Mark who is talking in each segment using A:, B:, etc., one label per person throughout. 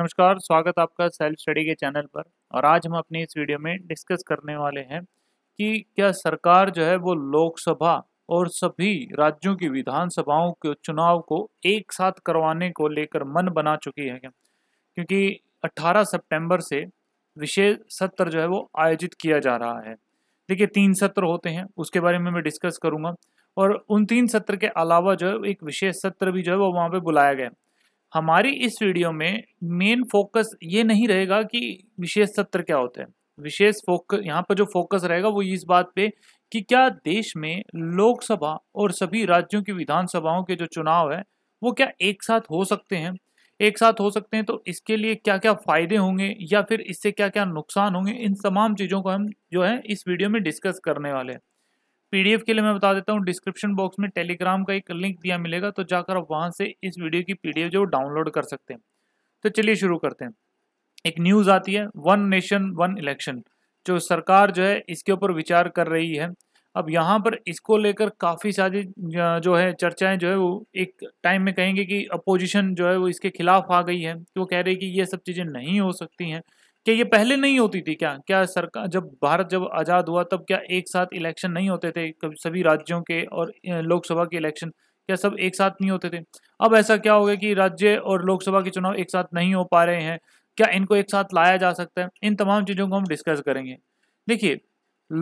A: नमस्कार स्वागत आपका सेल्फ स्टडी के चैनल पर और आज हम अपनी इस वीडियो में डिस्कस करने वाले हैं कि क्या सरकार जो है वो लोकसभा और सभी राज्यों की विधानसभाओं के चुनाव को एक साथ करवाने को लेकर मन बना चुकी है क्या क्योंकि 18 सितंबर से विशेष सत्र जो है वो आयोजित किया जा रहा है देखिए तीन सत्र होते हैं उसके बारे में मैं डिस्कस करूँगा और उन तीन सत्र के अलावा जो है एक विशेष सत्र भी जो है वो वहाँ पर बुलाया गया है हमारी इस वीडियो में मेन फोकस ये नहीं रहेगा कि विशेष सत्र क्या होते हैं विशेष फोकस यहाँ पर जो फोकस रहेगा वो इस बात पे कि क्या देश में लोकसभा और सभी राज्यों की विधानसभाओं के जो चुनाव है वो क्या एक साथ हो सकते हैं एक साथ हो सकते हैं तो इसके लिए क्या क्या फ़ायदे होंगे या फिर इससे क्या क्या नुकसान होंगे इन तमाम चीज़ों को हम जो है इस वीडियो में डिस्कस करने वाले हैं पीडीएफ के लिए मैं बता देता हूँ डिस्क्रिप्शन बॉक्स में टेलीग्राम का एक लिंक दिया मिलेगा तो जाकर आप वहाँ से इस वीडियो की पीडीएफ जो डाउनलोड कर सकते हैं तो चलिए शुरू करते हैं एक न्यूज़ आती है वन नेशन वन इलेक्शन जो सरकार जो है इसके ऊपर विचार कर रही है अब यहाँ पर इसको लेकर काफ़ी सारी जो है चर्चाएं जो है वो एक टाइम में कहेंगे कि अपोजिशन जो है वो इसके खिलाफ आ गई है वो कह रही है कि ये सब चीज़ें नहीं हो सकती हैं क्या ये पहले नहीं होती थी क्या क्या सरकार जब भारत जब आज़ाद हुआ तब क्या एक साथ इलेक्शन नहीं होते थे कभी सभी राज्यों के और लोकसभा के इलेक्शन क्या सब एक साथ नहीं होते थे अब ऐसा क्या हो गया कि राज्य और लोकसभा के चुनाव एक साथ नहीं हो पा रहे हैं क्या इनको एक साथ लाया जा सकता है इन तमाम चीज़ों को हम डिस्कस करेंगे देखिए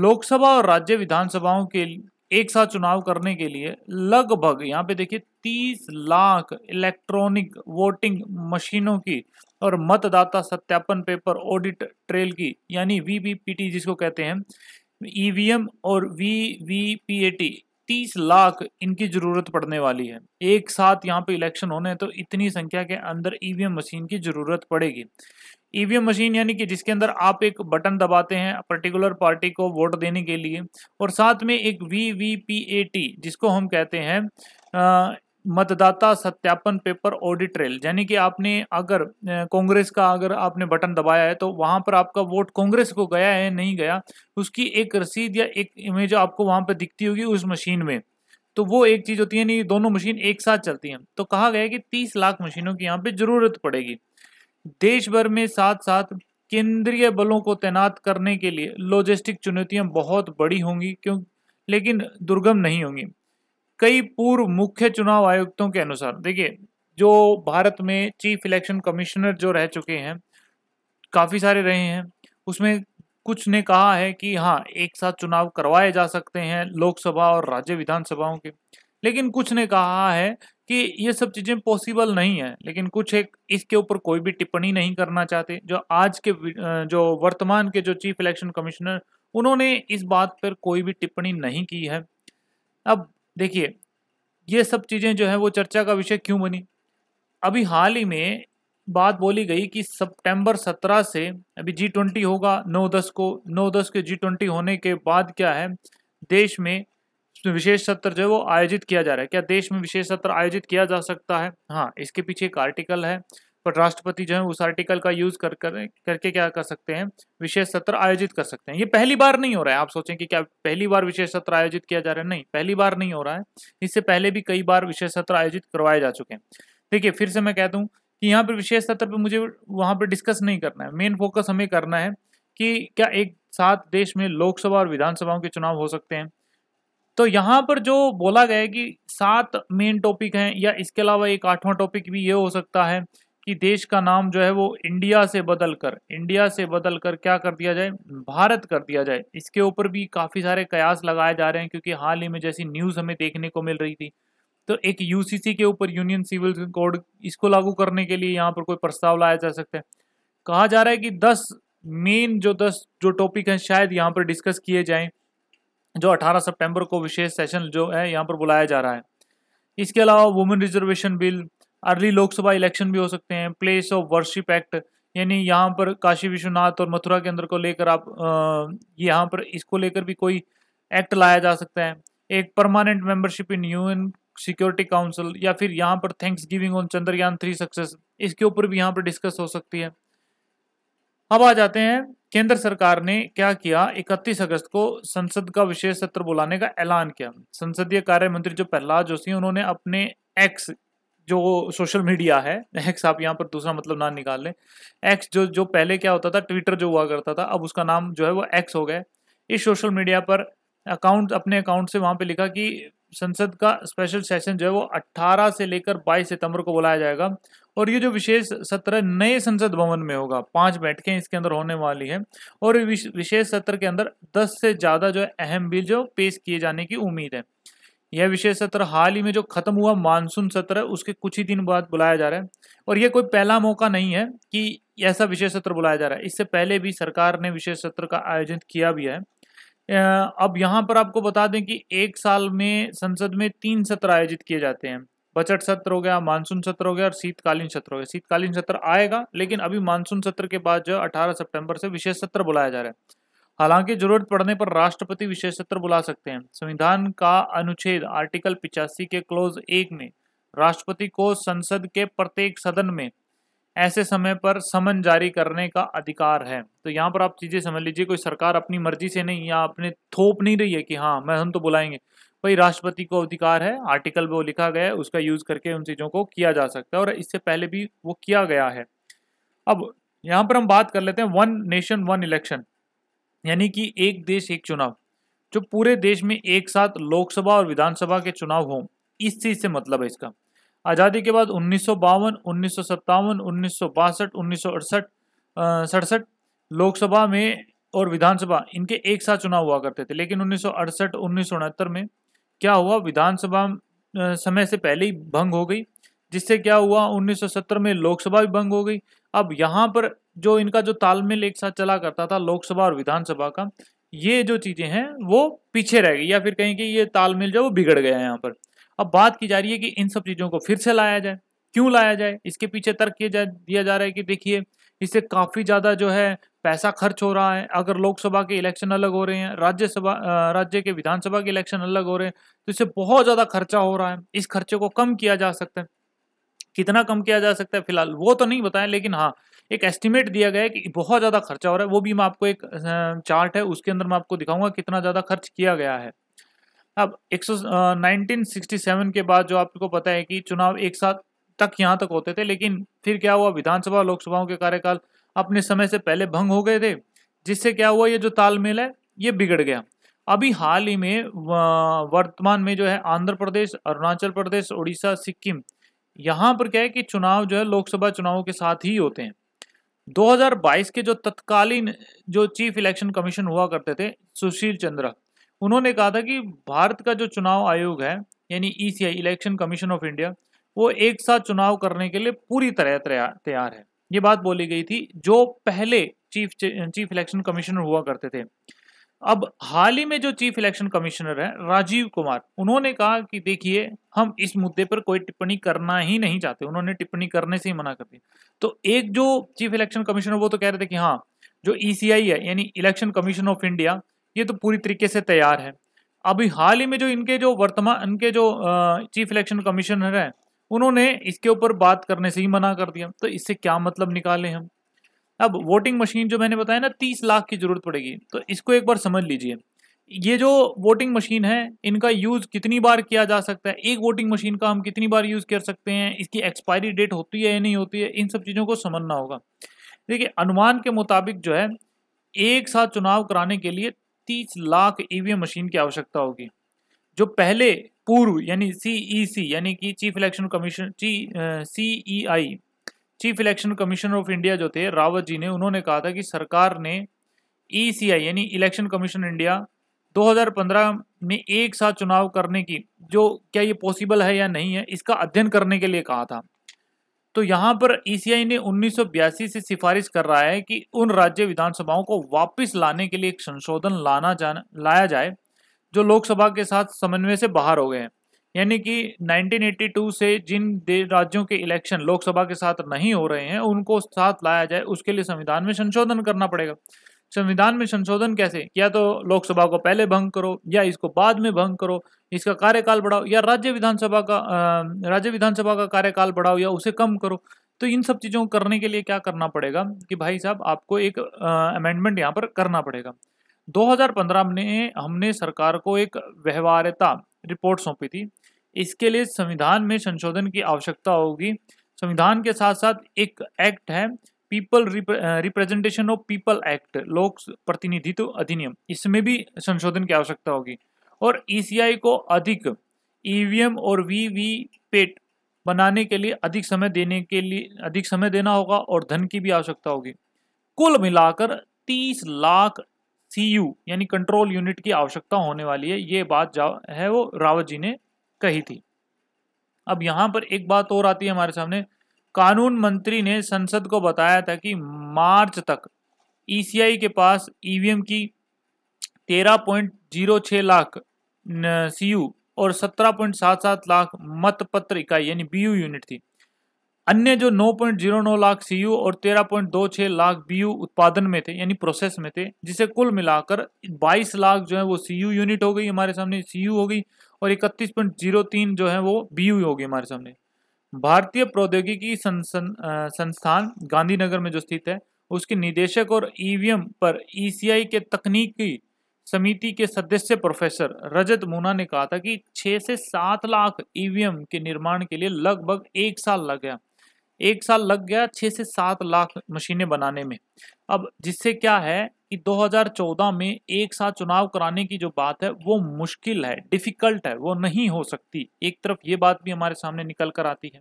A: लोकसभा और राज्य विधानसभाओं के एक साथ चुनाव करने के लिए लगभग यहाँ पे देखिए तीस लाख इलेक्ट्रॉनिक वोटिंग मशीनों की और मतदाता सत्यापन पेपर ऑडिट ट्रेल की यानी टी जिसको कहते हैं ईवीएम e और V V P A T तीस लाख इनकी जरूरत पड़ने वाली है एक साथ यहाँ पे इलेक्शन होने तो इतनी संख्या के अंदर ईवीएम e मशीन की जरूरत पड़ेगी ईवीएम e मशीन यानी कि जिसके अंदर आप एक बटन दबाते हैं पर्टिकुलर पार्टी को वोट देने के लिए और साथ में एक V V P A T जिसको हम कहते हैं मतदाता सत्यापन पेपर ऑडिट ट्रेल यानी कि आपने अगर कांग्रेस का अगर आपने बटन दबाया है तो वहां पर आपका वोट कांग्रेस को गया है नहीं गया उसकी एक रसीद या एक इमेज आपको वहां पर दिखती होगी उस मशीन में तो वो एक चीज होती है नहीं दोनों मशीन एक साथ चलती हैं तो कहा गया है कि तीस लाख मशीनों की यहाँ पे जरूरत पड़ेगी देश भर में साथ साथ केंद्रीय बलों को तैनात करने के लिए लॉजिस्टिक चुनौतियां बहुत बड़ी होंगी क्यों लेकिन दुर्गम नहीं होंगी कई पूर्व मुख्य चुनाव आयुक्तों के अनुसार देखिए जो भारत में चीफ इलेक्शन कमिश्नर जो रह चुके हैं काफ़ी सारे रहे हैं उसमें कुछ ने कहा है कि हाँ एक साथ चुनाव करवाए जा सकते हैं लोकसभा और राज्य विधानसभाओं के लेकिन कुछ ने कहा है कि ये सब चीज़ें पॉसिबल नहीं है लेकिन कुछ एक इसके ऊपर कोई भी टिप्पणी नहीं करना चाहते जो आज के जो वर्तमान के जो चीफ इलेक्शन कमिश्नर उन्होंने इस बात पर कोई भी टिप्पणी नहीं की है अब देखिए ये सब चीज़ें जो है वो चर्चा का विषय क्यों बनी अभी हाल ही में बात बोली गई कि सितंबर 17 से अभी जी ट्वेंटी होगा 9 दस को 9 दस के जी ट्वेंटी होने के बाद क्या है देश में विशेष सत्र जो है वो आयोजित किया जा रहा है क्या देश में विशेष सत्र आयोजित किया जा सकता है हाँ इसके पीछे एक आर्टिकल है पर राष्ट्रपति जो है उस आर्टिकल का यूज कर कर करके क्या कर सकते हैं विशेष सत्र आयोजित कर सकते हैं ये पहली बार नहीं हो रहा है आप सोचें कि क्या पहली बार विशेष सत्र आयोजित किया जा रहा है नहीं पहली बार नहीं हो रहा है इससे पहले भी कई बार विशेष सत्र आयोजित करवाए जा चुके हैं है फिर से मैं कह दूँ कि यहाँ पर विशेष सत्र पर मुझे वहाँ पर डिस्कस नहीं करना है मेन फोकस हमें करना है कि क्या एक साथ देश में लोकसभा और विधानसभाओं के चुनाव हो सकते हैं तो यहाँ पर जो बोला गया है कि सात मेन टॉपिक हैं या इसके अलावा एक आठवां टॉपिक भी ये हो सकता है कि देश का नाम जो है वो इंडिया से बदल कर इंडिया से बदल कर क्या कर दिया जाए भारत कर दिया जाए इसके ऊपर भी काफ़ी सारे कयास लगाए जा रहे हैं क्योंकि हाल ही में जैसी न्यूज़ हमें देखने को मिल रही थी तो एक यूसीसी के ऊपर यूनियन सिविल कोड इसको लागू करने के लिए यहाँ पर कोई प्रस्ताव लाया जा सकता है कहा जा रहा है कि दस मेन जो दस जो टॉपिक हैं शायद यहाँ पर डिस्कस किए जाएँ जो 18 सितंबर को विशेष सेशन जो है यहाँ पर बुलाया जा रहा है इसके अलावा women reservation bill early Lok Sabha election भी हो सकते हैं प्लेस ऑफ वर्शिप एक्ट यानी यहाँ पर काशी विश्वनाथ और मथुरा के अंदर को लेकर आप यहाँ पर इसको लेकर भी कोई एक्ट लाया जा सकता है एक permanent membership in U security council या फिर यहाँ पर thanks giving on Chandrayaan three success इसके ऊपर भी यहाँ पर डिस्कस हो सकती है अब आ जाते हैं केंद्र सरकार ने क्या किया 31 अगस्त को संसद का विशेष सत्र बुलाने का ऐलान किया संसदीय कार्य मंत्री जो प्रहलाद जोशी उन्होंने अपने एक्स जो सोशल मीडिया है एक्स आप यहाँ पर दूसरा मतलब ना निकाल लें एक्स जो जो पहले क्या होता था ट्विटर जो हुआ करता था अब उसका नाम जो है वो एक्स हो गया इस सोशल मीडिया पर अकाउंट अपने अकाउंट से वहाँ पे लिखा कि संसद का स्पेशल सेशन जो है वो 18 से लेकर 22 सितंबर को बुलाया जाएगा और ये जो विशेष सत्र नए संसद भवन में होगा पांच बैठकें इसके अंदर होने वाली हैं और विशेष सत्र के अंदर 10 से ज़्यादा जो है अहम बिल जो पेश किए जाने की उम्मीद है यह विशेष सत्र हाल ही में जो खत्म हुआ मानसून सत्र उसके कुछ ही दिन बाद बुलाया जा रहा है और यह कोई पहला मौका नहीं है कि ऐसा विशेष सत्र बुलाया जा रहा है इससे पहले भी सरकार ने विशेष सत्र का आयोजन किया भी है अब यहाँ पर आपको बता दें कि एक साल में संसद में तीन सत्र आयोजित किए जाते हैं बजट सत्र हो गया मानसून सत्र हो गया और शीतकालीन सत्र हो गया शीतकालीन सत्र आएगा लेकिन अभी मानसून सत्र के बाद जो 18 सितंबर से विशेष सत्र बुलाया जा रहा है हालांकि जरूरत पड़ने पर राष्ट्रपति विशेष सत्र बुला सकते हैं संविधान का अनुच्छेद आर्टिकल पिचासी के क्लोज एक में राष्ट्रपति को संसद के प्रत्येक सदन में ऐसे समय पर समन जारी करने का अधिकार है तो यहाँ पर आप चीज़ें समझ लीजिए कोई सरकार अपनी मर्जी से नहीं या अपने थोप नहीं रही है कि हाँ मैं हम तो बुलाएंगे भाई राष्ट्रपति को अधिकार है आर्टिकल वो लिखा गया है उसका यूज़ करके उन चीज़ों को किया जा सकता है और इससे पहले भी वो किया गया है अब यहाँ पर हम बात कर लेते हैं वन नेशन वन इलेक्शन यानी कि एक देश एक चुनाव जो पूरे देश में एक साथ लोकसभा और विधानसभा के चुनाव हों इस चीज से मतलब है इसका आज़ादी के बाद उन्नीस सौ बावन उन्नीस सौ सत्तावन उन्नीस सौ बासठ उन्नीस सौ अड़सठ सड़सठ लोकसभा में और विधानसभा इनके एक साथ चुनाव हुआ करते थे लेकिन उन्नीस सौ अड़सठ उन्नीस सौ उनहत्तर में क्या हुआ विधानसभा समय से पहले ही भंग हो गई जिससे क्या हुआ 1970 में लोकसभा भी भंग हो गई अब यहाँ पर जो इनका जो तालमेल एक साथ चला करता था लोकसभा और विधानसभा का ये जो चीजें हैं वो पीछे रह गई या फिर कहें कि ये तालमेल जो वो बिगड़ गया है यहाँ पर अब बात की जा रही है कि इन सब चीजों को फिर से लाया जाए क्यों लाया जाए इसके पीछे तर्क किया जा दिया जा रहा है कि देखिए इससे काफी ज्यादा जो है पैसा खर्च हो रहा है अगर लोकसभा के इलेक्शन अलग हो रहे हैं राज्यसभा राज्य के विधानसभा के इलेक्शन अलग हो रहे हैं तो इससे बहुत ज्यादा खर्चा हो रहा है इस खर्चे को कम किया जा सकता है कितना कम किया जा सकता है फिलहाल वो तो नहीं बताया लेकिन हाँ एक एस्टिमेट दिया गया है कि बहुत ज़्यादा खर्चा हो रहा है वो भी मैं आपको एक चार्ट है उसके अंदर मैं आपको दिखाऊंगा कितना ज़्यादा खर्च किया गया है अब एक सौ के बाद जो आपको पता है कि चुनाव एक साथ तक यहाँ तक होते थे लेकिन फिर क्या हुआ विधानसभा लोकसभाओं के कार्यकाल अपने समय से पहले भंग हो गए थे जिससे क्या हुआ ये जो तालमेल है ये बिगड़ गया अभी हाल ही में वर्तमान में जो है आंध्र प्रदेश अरुणाचल प्रदेश उड़ीसा सिक्किम यहाँ पर क्या है कि चुनाव जो है लोकसभा चुनावों के साथ ही होते हैं 2022 के जो तत्कालीन जो चीफ इलेक्शन कमीशन हुआ करते थे सुशील चंद्रा उन्होंने कहा था कि भारत का जो चुनाव आयोग है यानी ECI election commission of India वो एक साथ चुनाव करने के लिए पूरी तरह तैयार है ये बात बोली गई थी जो पहले चीफ चीफ इलेक्शन कमीशनर हुआ करते थे अब हाल ही में जो चीफ इलेक्शन कमिश्नर है राजीव कुमार उन्होंने कहा कि देखिए हम इस मुद्दे पर कोई टिप्पणी करना ही नहीं चाहते उन्होंने टिप्पणी करने से ही मना कर दिया तो एक जो चीफ इलेक्शन कमिश्नर वो तो कह रहे थे कि हाँ जो ईसीआई e है यानी इलेक्शन कमीशन ऑफ इंडिया ये तो पूरी तरीके से तैयार है अभी हाल ही में जो इनके जो वर्तमान इनके जो चीफ इलेक्शन कमिश्नर हैं उन्होंने इसके ऊपर बात करने से ही मना कर दिया तो इससे क्या मतलब निकाले हम अब वोटिंग मशीन जो मैंने बताया ना तीस लाख की जरूरत पड़ेगी तो इसको एक बार समझ लीजिए ये जो वोटिंग मशीन है इनका यूज़ कितनी बार किया जा सकता है एक वोटिंग मशीन का हम कितनी बार यूज़ कर सकते हैं इसकी एक्सपायरी डेट होती है या नहीं होती है इन सब चीज़ों को समझना होगा देखिए अनुमान के मुताबिक जो है एक साथ चुनाव कराने के लिए तीस लाख ईवीएम e मशीन की आवश्यकता होगी जो पहले पूर्व यानी सीई e यानी कि chief election commission C E I chief election commissioner of India जो थे रावत जी ने उन्होंने कहा था कि सरकार ने ईसीआई e यानी इलेक्शन कमीशन इंडिया 2015 में एक साथ चुनाव करने की जो क्या ये पॉसिबल है या नहीं है इसका अध्ययन करने के लिए कहा था तो यहाँ पर ईसीआई e ने उन्नीस से सिफारिश कर रहा है कि उन राज्य विधानसभाओं को वापस लाने के लिए एक संशोधन लाना जाना लाया जाए जो लोकसभा के साथ समन्वय से बाहर हो गए हैं यानी कि 1982 से जिन राज्यों के इलेक्शन लोकसभा के साथ नहीं हो रहे हैं उनको साथ लाया जाए उसके लिए संविधान में संशोधन करना पड़ेगा संविधान में संशोधन कैसे या तो लोकसभा को पहले भंग करो या इसको बाद में भंग करो इसका कार्यकाल बढ़ाओ या राज्य विधानसभा का राज्य विधानसभा का कार्यकाल बढ़ाओ या उसे कम करो तो इन सब चीज़ों को करने के लिए क्या करना पड़ेगा कि भाई साहब आपको एक अमेंडमेंट यहाँ पर करना पड़ेगा 2015 में हमने सरकार को एक व्यवहार्यता रिपोर्ट सौंपी थी इसके लिए संविधान में संशोधन की आवश्यकता होगी संविधान के साथ साथ एक एक्ट है people representation of people act लोक प्रतिनिधित्व अधिनियम इसमें भी संशोधन की आवश्यकता होगी और ई e को अधिक ईवीएम e और वीवी पेट बनाने के लिए अधिक समय देने के लिए अधिक समय देना होगा और धन की भी आवश्यकता होगी कुल मिलाकर 30 लाख सीयू यानी कंट्रोल यूनिट की आवश्यकता होने वाली है ये बात जा है वो रावत जी ने कही थी अब यहां पर एक बात और आती है हमारे सामने कानून मंत्री ने संसद को बताया था कि मार्च तक ईसीआई e के पास ईवीएम e की 13.06 लाख सीयू और 17.77 लाख मतपत्र इकाई यानी बीयू यूनिट थी अन्य जो 9.09 लाख सीयू और 13.26 लाख बीयू उत्पादन में थे यानी प्रोसेस में थे जिसे कुल मिलाकर 22 लाख जो है वो सीयू यूनिट हो गई हमारे सामने सीयू हो गई और इकतीस पॉइंट जीरो तीन जो है वो बी होगी हमारे सामने भारतीय प्रौद्योगिकी संस्थान गांधीनगर में जो स्थित है उसके निदेशक और ईवीएम पर ईसीआई के तकनीकी समिति के सदस्य प्रोफेसर रजत मोना ने कहा था कि छह से सात लाख ईवीएम के निर्माण के लिए लगभग एक साल लग गया एक साल लग गया छः से सात लाख मशीनें बनाने में अब जिससे क्या है कि 2014 में एक साथ चुनाव कराने की जो बात है वो मुश्किल है डिफिकल्ट है वो नहीं हो सकती एक तरफ ये बात भी हमारे सामने निकल कर आती है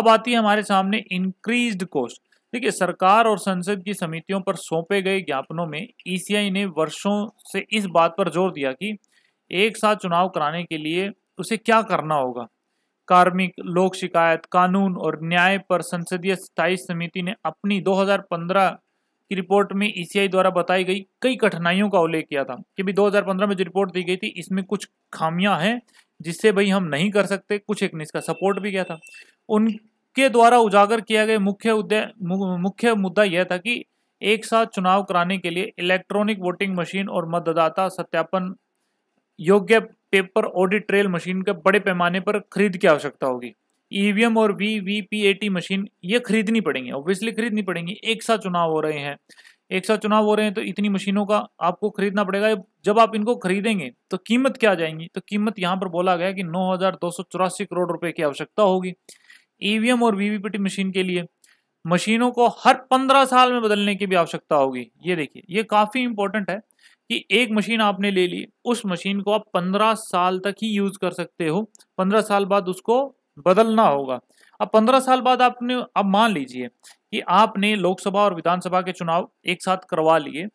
A: अब आती है हमारे सामने इंक्रीज कॉस्ट देखिए सरकार और संसद की समितियों पर सौंपे गए ज्ञापनों में ईसीआई e ने वर्षों से इस बात पर जोर दिया कि एक साथ चुनाव कराने के लिए उसे क्या करना होगा कार्मिक लोक शिकायत कानून और न्याय पर संसदीय स्थायी समिति ने अपनी 2015 की रिपोर्ट में ईसीआई e द्वारा बताई गई कई कठिनाइयों का उल्लेख किया था कि भी 2015 में जो रिपोर्ट दी गई थी इसमें कुछ खामियां हैं जिससे भाई हम नहीं कर सकते कुछ एक ने इसका सपोर्ट भी किया था उनके द्वारा उजागर किया गया मुख्य उद्दय मुख्य मुद्दा यह था कि एक साथ चुनाव कराने के लिए इलेक्ट्रॉनिक वोटिंग मशीन और मतदाता सत्यापन योग्य पेपर ऑडिट ट्रेल मशीन का बड़े पैमाने पर खरीद की आवश्यकता होगी ईवीएम e और V V P A T machine ये खरीदनी पड़ेंगी ऑब्वियसली खरीदनी पड़ेंगी एक साथ चुनाव हो रहे हैं एक साथ चुनाव हो रहे हैं तो इतनी मशीनों का आपको खरीदना पड़ेगा जब आप इनको खरीदेंगे तो कीमत क्या जाएंगी तो कीमत यहाँ पर बोला गया कि नौ करोड़ रुपए की आवश्यकता होगी ईवीएम e और वीवीपीटी मशीन के लिए मशीनों को हर पंद्रह साल में बदलने की भी आवश्यकता होगी ये देखिए ये काफ़ी इंपॉर्टेंट है कि एक मशीन आपने ले ली उस मशीन को आप पंद्रह साल तक ही यूज कर सकते हो पंद्रह साल बाद उसको बदलना होगा अब पंद्रह साल बाद आपने अब मान लीजिए कि आपने लोकसभा और विधानसभा के चुनाव एक साथ करवा लिए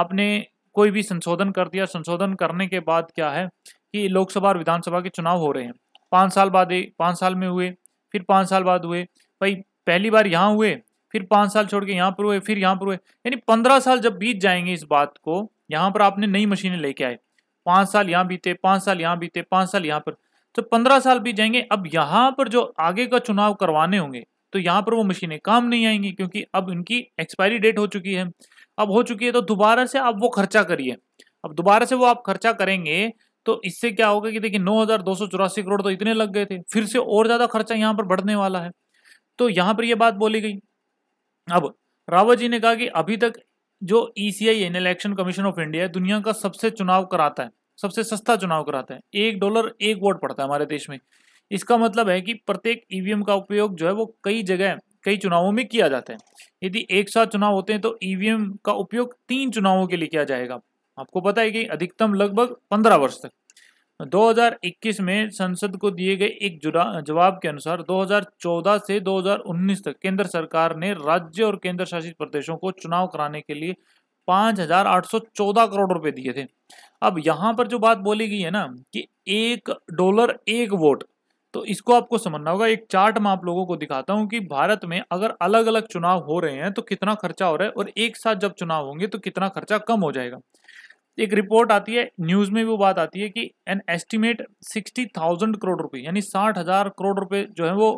A: आपने कोई भी संशोधन कर दिया संशोधन करने के बाद क्या है कि लोकसभा और विधानसभा के चुनाव हो रहे हैं पाँच साल बाद पाँच साल में हुए फिर पाँच साल बाद हुए भाई पहली बार यहाँ हुए फिर पाँच साल छोड़ के यहाँ पर हुए फिर यहाँ पर हुए यानी पंद्रह साल जब बीत जाएंगे इस बात को यहाँ पर आपने नई मशीनें लेके आए पाँच साल यहाँ बीते पाँच साल यहाँ बीते पाँच साल यहाँ पर तो पंद्रह साल भी जाएंगे अब यहाँ पर जो आगे का चुनाव करवाने होंगे तो यहाँ पर वो मशीनें काम नहीं आएंगी क्योंकि अब इनकी एक्सपायरी डेट हो चुकी है अब हो चुकी है तो दोबारा से आप वो खर्चा करिए अब दोबारा से वो आप खर्चा करेंगे तो इससे क्या होगा कि देखिए नौ करोड़ तो इतने लग गए थे फिर से और ज़्यादा खर्चा यहाँ पर बढ़ने वाला है तो यहाँ पर यह बात बोली गई अब रावत जी ने कहा कि अभी तक जो E C I N election commission of India दुनिया का सबसे चुनाव कराता है सबसे सस्ता चुनाव कराता है एक डॉलर एक वोट पड़ता है हमारे देश में इसका मतलब है कि प्रत्येक ईवीएम e का उपयोग जो है वो कई जगह कई चुनावों में किया जाता है यदि एक साथ चुनाव होते हैं तो ईवीएम e का उपयोग तीन चुनावों के लिए किया जाएगा आपको पता है कि अधिकतम लगभग पंद्रह वर्ष तक 2021 में संसद को दिए गए एक जवाब के अनुसार 2014 से 2019 तक केंद्र सरकार ने राज्य और केंद्र शासित प्रदेशों को चुनाव कराने के लिए 5,814 करोड़ रुपए दिए थे अब यहाँ पर जो बात बोली गई है ना कि एक डॉलर एक वोट तो इसको आपको समझना होगा एक चार्ट मैं आप लोगों को दिखाता हूँ कि भारत में अगर अलग अलग चुनाव हो रहे हैं तो कितना खर्चा हो रहा है और एक साथ जब चुनाव होंगे तो कितना खर्चा कम हो जाएगा एक रिपोर्ट आती है न्यूज में वो बात आती है कि an estimate sixty thousand crore रुपए यानी साठ हजार करोड़ रुपए जो है वो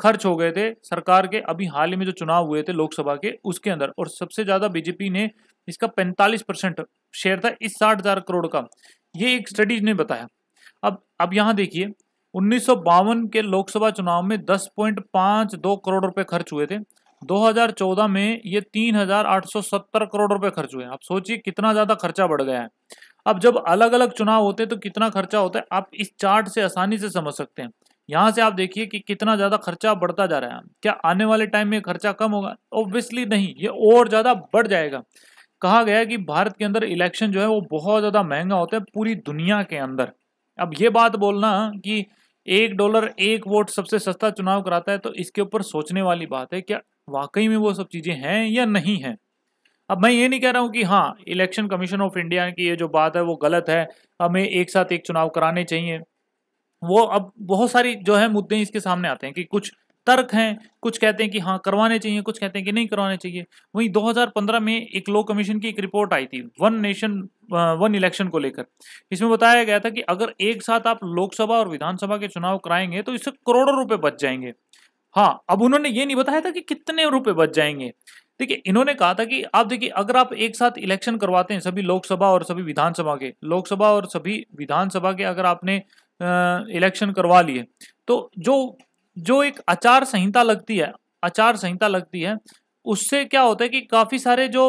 A: खर्च हो गए थे सरकार के अभी हाल ही में जो चुनाव हुए थे लोकसभा के उसके अंदर और सबसे ज्यादा बीजेपी ने इसका पैंतालीस परसेंट शेयर था इस साठ हजार करोड़ का ये एक स्टडीज ने बताया अब अब यहाँ देखिए उन्नीस के लोकसभा चुनाव में दस करोड़ रुपए खर्च हुए थे 2014 में ये 3,870 करोड़ रुपए खर्च हुए आप सोचिए कितना ज़्यादा खर्चा बढ़ गया है अब जब अलग अलग चुनाव होते हैं तो कितना खर्चा होता है आप इस चार्ट से आसानी से समझ सकते हैं यहाँ से आप देखिए कि कितना ज़्यादा खर्चा बढ़ता जा रहा है क्या आने वाले टाइम में खर्चा कम होगा ऑब्वियसली नहीं ये और ज़्यादा बढ़ जाएगा कहा गया है कि भारत के अंदर इलेक्शन जो है वो बहुत ज़्यादा महंगा होता है पूरी दुनिया के अंदर अब ये बात बोलना कि एक डॉलर एक वोट सबसे सस्ता चुनाव कराता है तो इसके ऊपर सोचने वाली बात है क्या वाकई में वो सब चीज़ें हैं या नहीं हैं अब मैं ये नहीं कह रहा हूँ कि हाँ इलेक्शन कमीशन ऑफ इंडिया की ये जो बात है वो गलत है हमें एक साथ एक चुनाव कराने चाहिए वो अब बहुत सारी जो है मुद्दे इसके सामने आते हैं कि कुछ तर्क हैं कुछ कहते हैं कि हाँ करवाने चाहिए कुछ कहते हैं कि नहीं करवाने चाहिए वहीं 2015 में एक लो कमीशन की एक रिपोर्ट आई थी वन नेशन वन इलेक्शन को लेकर इसमें बताया गया था कि अगर एक साथ आप लोकसभा और विधानसभा के चुनाव कराएंगे तो इससे करोड़ों रुपए बच जाएंगे हाँ अब उन्होंने ये नहीं बताया था कि कितने रुपए बच जाएंगे देखिए इन्होंने कहा था कि आप देखिए अगर आप एक साथ इलेक्शन करवाते हैं सभी लोकसभा और सभी विधानसभा के लोकसभा और सभी विधानसभा के अगर आपने इलेक्शन करवा लिए तो जो जो एक आचार संहिता लगती है आचार संहिता लगती है उससे क्या होता है कि काफ़ी सारे जो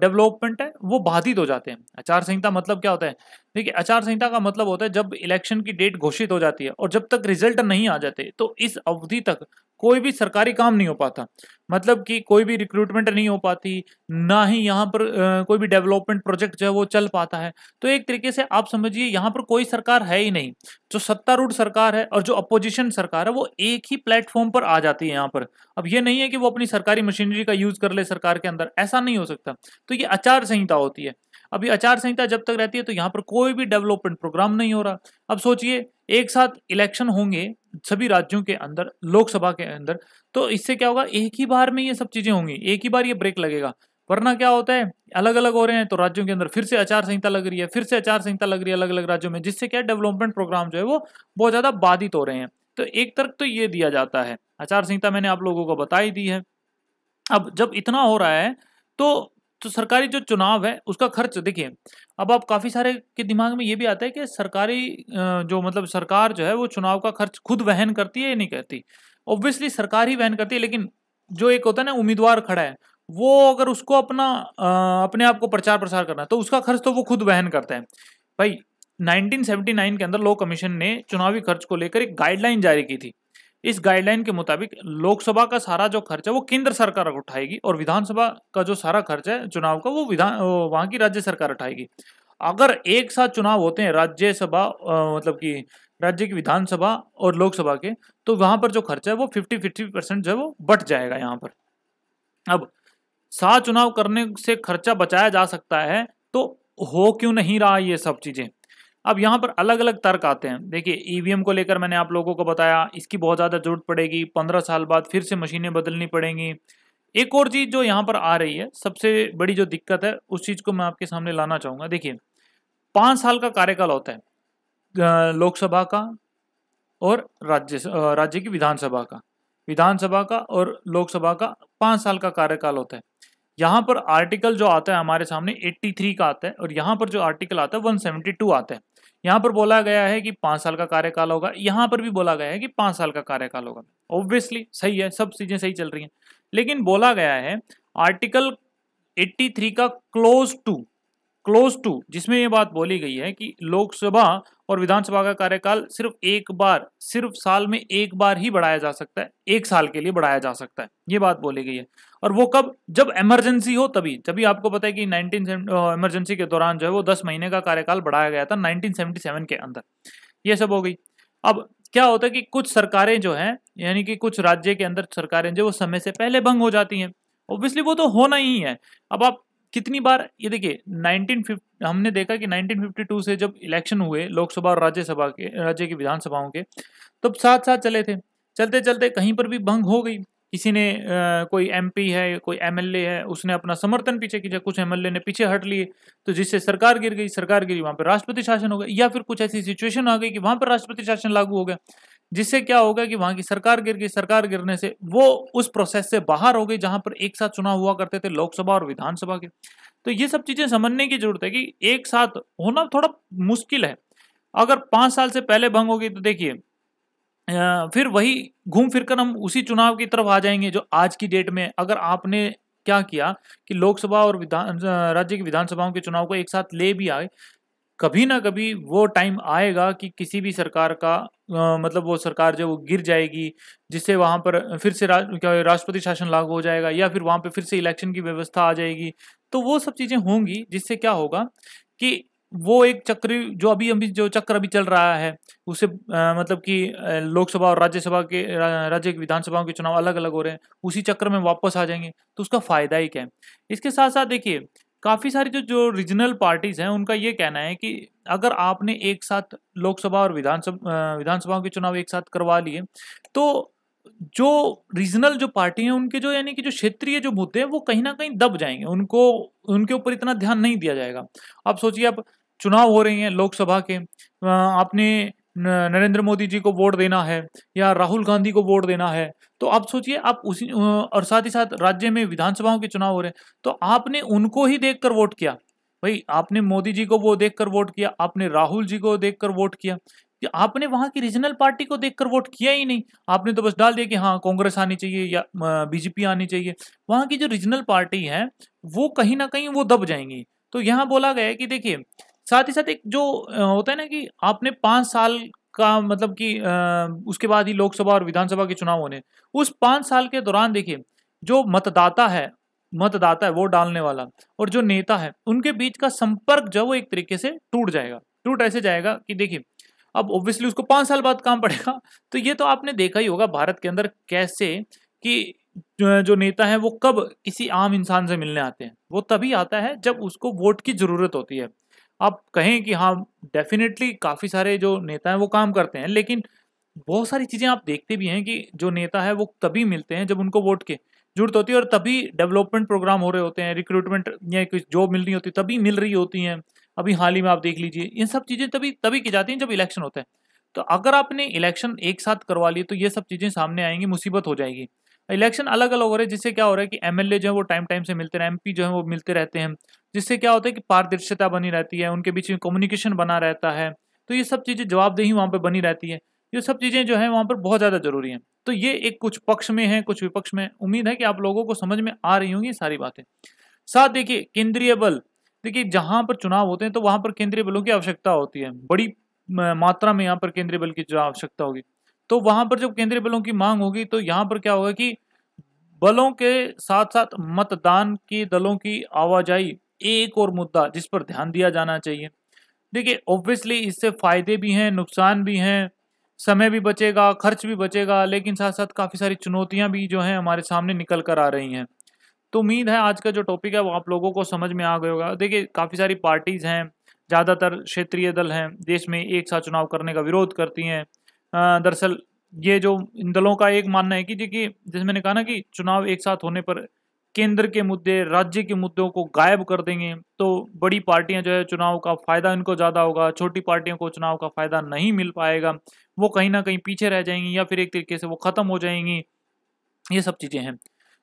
A: डेवलपमेंट है वो बाधित हो जाते हैं आचार संहिता मतलब क्या होता है देखिए आचार संहिता का मतलब होता है जब इलेक्शन की डेट घोषित हो जाती है और जब तक रिजल्ट नहीं आ जाते तो इस अवधि तक कोई भी सरकारी काम नहीं हो पाता मतलब कि कोई भी रिक्रूटमेंट नहीं हो पाती ना ही यहाँ पर कोई भी डेवलपमेंट प्रोजेक्ट जो है वो चल पाता है तो एक तरीके से आप समझिए यहाँ पर कोई सरकार है ही नहीं जो सत्तारूढ़ सरकार है और जो अपोजिशन सरकार है वो एक ही प्लेटफॉर्म पर आ जाती है यहाँ पर अब ये नहीं है कि वो अपनी सरकारी मशीनरी का यूज़ कर ले सरकार के अंदर ऐसा नहीं हो सकता तो ये आचार संहिता होती है अब ये आचार संहिता जब तक रहती है तो यहाँ पर कोई भी डेवलपमेंट प्रोग्राम नहीं हो रहा अब सोचिए एक साथ इलेक्शन होंगे सभी राज्यों के अंदर लोकसभा के अंदर तो इससे क्या होगा एक ही बार में ये सब चीजें होंगी एक ही बार ये ब्रेक लगेगा वरना क्या होता है अलग अलग हो रहे हैं तो राज्यों के अंदर फिर से आचार संहिता लग रही है फिर से आचार संहिता लग रही है अलग अलग राज्यों में जिससे क्या डेवलपमेंट प्रोग्राम जो है वो बहुत ज्यादा बाधित हो रहे हैं तो एक तर्क तो ये दिया जाता है आचार संहिता मैंने आप लोगों को बता ही दी है अब जब इतना हो रहा है तो तो सरकारी जो चुनाव है उसका खर्च देखिए अब आप काफ़ी सारे के दिमाग में ये भी आता है कि सरकारी जो मतलब सरकार जो है वो चुनाव का खर्च खुद वहन करती है या नहीं करती ऑब्वियसली सरकार ही वहन करती है लेकिन जो एक होता है ना उम्मीदवार खड़ा है वो अगर उसको अपना अपने आप को प्रचार प्रसार करना है तो उसका खर्च तो वो खुद वहन करता है भाई 1979 के अंदर लॉ कमीशन ने चुनावी खर्च को लेकर एक गाइडलाइन जारी की थी इस गाइडलाइन के मुताबिक लोकसभा का सारा जो खर्च है वो केंद्र सरकार उठाएगी और विधानसभा का जो सारा खर्च है चुनाव का वो विधान वहाँ की राज्य सरकार उठाएगी अगर एक साथ चुनाव होते हैं राज्यसभा मतलब कि राज्य की विधानसभा और लोकसभा के तो वहाँ पर जो खर्चा है वो फिफ्टी फिफ्टी परसेंट जो है वो बट जाएगा यहाँ पर अब सात चुनाव करने से खर्चा बचाया जा सकता है तो हो क्यों नहीं रहा ये सब चीज़ें अब यहाँ पर अलग अलग तर्क आते हैं देखिए ईवीएम e को लेकर मैंने आप लोगों को बताया इसकी बहुत ज़्यादा जरूरत पड़ेगी पंद्रह साल बाद फिर से मशीनें बदलनी पड़ेंगी एक और चीज़ जो यहाँ पर आ रही है सबसे बड़ी जो दिक्कत है उस चीज़ को मैं आपके सामने लाना चाहूँगा देखिए पाँच साल का कार्यकाल होता है लोकसभा का और राज्य राज्य की विधानसभा का विधानसभा का और लोकसभा का पाँच साल का कार्यकाल होता है यहाँ पर आर्टिकल जो आता है हमारे सामने 83 का आता है और यहाँ पर जो आर्टिकल आता है 172 आता है यहाँ पर बोला गया है कि पाँच साल का कार्यकाल होगा यहाँ पर भी बोला गया है कि पाँच साल का कार्यकाल होगा ऑब्वियसली सही है सब चीज़ें सही चल रही हैं लेकिन बोला गया है आर्टिकल 83 का क्लोज टू क्लोज टू जिसमें ये बात बोली गई है कि लोकसभा और विधानसभा का कार्यकाल सिर्फ एक बार सिर्फ साल में एक बार ही बढ़ाया जा सकता है एक साल के लिए बढ़ाया जा सकता है ये बात बोली गई है और वो कब जब इमरजेंसी हो तभी तभी आपको पता है कि नाइनटीन इमरजेंसी के दौरान जो है वो दस महीने का कार्यकाल बढ़ाया गया था नाइनटीन के अंदर ये सब हो गई अब क्या होता है कि कुछ सरकारें जो हैं यानी कि कुछ राज्य के अंदर सरकारें जो वो समय से पहले भंग हो जाती हैं ऑब्वियसली वो तो होना ही है अब आप कितनी बार ये देखिए 1950 हमने देखा कि 1952 से जब इलेक्शन हुए लोकसभा और राज्यसभा के राज्य की विधानसभाओं के तब साथ साथ चले थे चलते चलते कहीं पर भी भंग हो गई किसी ने आ, कोई एमपी है कोई एमएलए है उसने अपना समर्थन पीछे किया कुछ एमएलए ने पीछे हट लिए तो जिससे सरकार गिर गई सरकार गिरी वहां पर राष्ट्रपति शासन हो गया या फिर कुछ ऐसी सिचुएशन आ गई कि वहां पर राष्ट्रपति शासन लागू हो गया जिससे क्या होगा कि वहां की सरकार गिर गई सरकार गिरने से वो उस प्रोसेस से बाहर हो गई जहां पर एक साथ चुनाव हुआ करते थे लोकसभा और विधानसभा के तो ये सब चीजें समझने की जरूरत है कि एक साथ होना थोड़ा मुश्किल है अगर पांच साल से पहले भंग होगी तो देखिए फिर वही घूम फिर कर हम उसी चुनाव की तरफ आ जाएंगे जो आज की डेट में अगर आपने क्या किया कि लोकसभा और विधान राज्य की विधानसभाओं के चुनाव को एक साथ ले भी आए कभी ना कभी वो टाइम आएगा कि किसी भी सरकार का आ, मतलब वो सरकार जो गिर जाएगी जिससे वहाँ पर फिर से रा, राष्ट्रपति शासन लागू हो जाएगा या फिर वहाँ पर फिर से इलेक्शन की व्यवस्था आ जाएगी तो वो सब चीज़ें होंगी जिससे क्या होगा कि वो एक चक्र जो अभी अभी जो चक्र अभी चल रहा है उसे आ, मतलब कि लोकसभा और राज्यसभा के रा, राज्य के विधानसभाओं के चुनाव अलग अलग हो रहे हैं उसी चक्र में वापस आ जाएंगे तो उसका फायदा ही क्या है इसके साथ साथ देखिए काफ़ी सारी जो जो रीजनल पार्टीज़ हैं उनका ये कहना है कि अगर आपने एक साथ लोकसभा और विधानसभा विधानसभाओं के चुनाव एक साथ करवा लिए तो जो रीजनल जो पार्टी हैं उनके जो यानी कि जो क्षेत्रीय जो मुद्दे हैं वो कहीं ना कहीं दब जाएंगे उनको उनके ऊपर इतना ध्यान नहीं दिया जाएगा आप सोचिए आप चुनाव हो रही हैं लोकसभा के आपने नरेंद्र मोदी जी को वोट देना है या राहुल गांधी को वोट देना है तो आप सोचिए आप उसी और साथ ही साथ राज्य में विधानसभाओं के चुनाव हो रहे हैं तो आपने उनको ही देखकर वोट किया भाई आपने मोदी जी को वो देखकर वोट किया आपने राहुल जी को देखकर वोट किया कि आपने वहां की रीजनल पार्टी को देखकर वोट किया ही नहीं आपने तो बस डाल दिया कि हाँ कांग्रेस आनी चाहिए या बीजेपी आनी चाहिए वहां की जो रीजनल पार्टी है वो कहीं ना कहीं वो दब जाएंगी तो यहाँ बोला गया है कि देखिए साथ ही साथ एक जो होता है ना कि आपने पाँच साल का मतलब कि उसके बाद ही लोकसभा और विधानसभा के चुनाव होने उस पाँच साल के दौरान देखिए जो मतदाता है मतदाता है वोट डालने वाला और जो नेता है उनके बीच का संपर्क जो वो एक तरीके से टूट जाएगा टूट ऐसे जाएगा कि देखिए अब ऑब्वियसली उसको पाँच साल बाद काम पड़ेगा तो ये तो आपने देखा ही होगा भारत के अंदर कैसे कि जो नेता है वो कब किसी आम इंसान से मिलने आते हैं वो तभी आता है जब उसको वोट की जरूरत होती है आप कहें कि हाँ डेफिनेटली काफ़ी सारे जो नेता हैं वो काम करते हैं लेकिन बहुत सारी चीज़ें आप देखते भी हैं कि जो नेता है वो तभी मिलते हैं जब उनको वोट के जरूरत होती है और तभी डेवलपमेंट प्रोग्राम हो रहे होते हैं रिक्रूटमेंट या कुछ जॉब मिल रही होती है तभी मिल रही होती हैं अभी हाल ही में आप देख लीजिए इन सब चीज़ें तभी तभी की जाती हैं जब इलेक्शन होते हैं तो अगर आपने इलेक्शन एक साथ करवा लिए तो ये सब चीज़ें सामने आएंगी मुसीबत हो जाएगी इलेक्शन अलग अलग हो रहे हैं जिससे क्या हो रहा है कि एम जो है वो टाइम टाइम से मिलते रहे एम जो है वो मिलते रहते हैं जिससे क्या होता है कि पारदर्शिता बनी रहती है उनके बीच में कम्युनिकेशन बना रहता है तो ये सब चीज़ें जवाबदेही वहाँ पर बनी रहती है ये सब चीज़ें जो है वहाँ पर बहुत ज़्यादा ज़रूरी हैं तो ये एक कुछ पक्ष में है कुछ विपक्ष में उम्मीद है कि आप लोगों को समझ में आ रही होंगी सारी बातें साथ देखिए केंद्रीय बल देखिए जहाँ पर चुनाव होते हैं तो वहाँ पर केंद्रीय बलों की आवश्यकता होती है बड़ी मात्रा में यहाँ पर केंद्रीय बल की जो आवश्यकता होगी तो वहाँ पर जब केंद्रीय बलों की मांग होगी तो यहाँ पर क्या होगा कि बलों के साथ साथ मतदान के दलों की आवाजाही एक और मुद्दा जिस पर ध्यान दिया जाना चाहिए देखिए ऑब्वियसली इससे फायदे भी हैं नुकसान भी हैं समय भी बचेगा खर्च भी बचेगा लेकिन साथ साथ काफ़ी सारी चुनौतियां भी जो हैं हमारे सामने निकल कर आ रही हैं तो उम्मीद है आज का जो टॉपिक है वो आप लोगों को समझ में आ गया होगा देखिए काफ़ी सारी पार्टीज़ हैं ज़्यादातर क्षेत्रीय दल हैं देश में एक साथ चुनाव करने का विरोध करती हैं दरअसल ये जो इन दलों का एक मानना है कि देखिए जैसे मैंने कहा ना कि चुनाव एक साथ होने पर केंद्र के मुद्दे राज्य के मुद्दों को गायब कर देंगे तो बड़ी पार्टियां जो है चुनाव का फायदा इनको ज़्यादा होगा छोटी पार्टियों को चुनाव का फायदा नहीं मिल पाएगा वो कहीं ना कहीं पीछे रह जाएंगी या फिर एक तरीके से वो ख़त्म हो जाएंगी ये सब चीज़ें हैं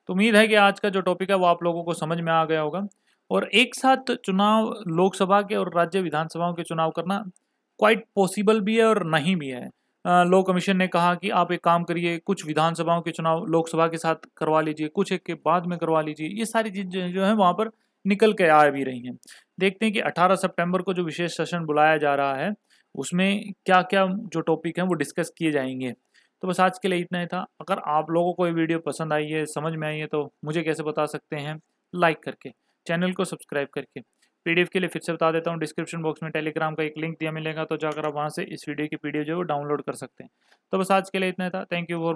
A: तो उम्मीद है कि आज का जो टॉपिक है वो आप लोगों को समझ में आ गया होगा और एक साथ चुनाव लोकसभा के और राज्य विधानसभाओं के चुनाव करना क्वाइट पॉसिबल भी है और नहीं भी है लॉ कमीशन ने कहा कि आप एक काम करिए कुछ विधानसभाओं के चुनाव लोकसभा के साथ करवा लीजिए कुछ एक के बाद में करवा लीजिए ये सारी चीज़ें जो हैं वहाँ पर निकल के आ भी रही हैं देखते हैं कि 18 सितंबर को जो विशेष सेशन बुलाया जा रहा है उसमें क्या क्या जो टॉपिक हैं वो डिस्कस किए जाएंगे तो बस आज के लिए इतना ही था अगर आप लोगों को ये वीडियो पसंद आई है समझ में आई है तो मुझे कैसे बता सकते हैं लाइक करके चैनल को सब्सक्राइब करके पीडीएफ के लिए फिर से बता देता हूँ डिस्क्रिप्शन बॉक्स में टेलीग्राम का एक लिंक दिया मिलेगा तो जाकर आप वहाँ से इस वीडियो की पीडीएफ जो है डाउनलोड कर सकते हैं तो बस आज के लिए इतना था थैंक यू फॉर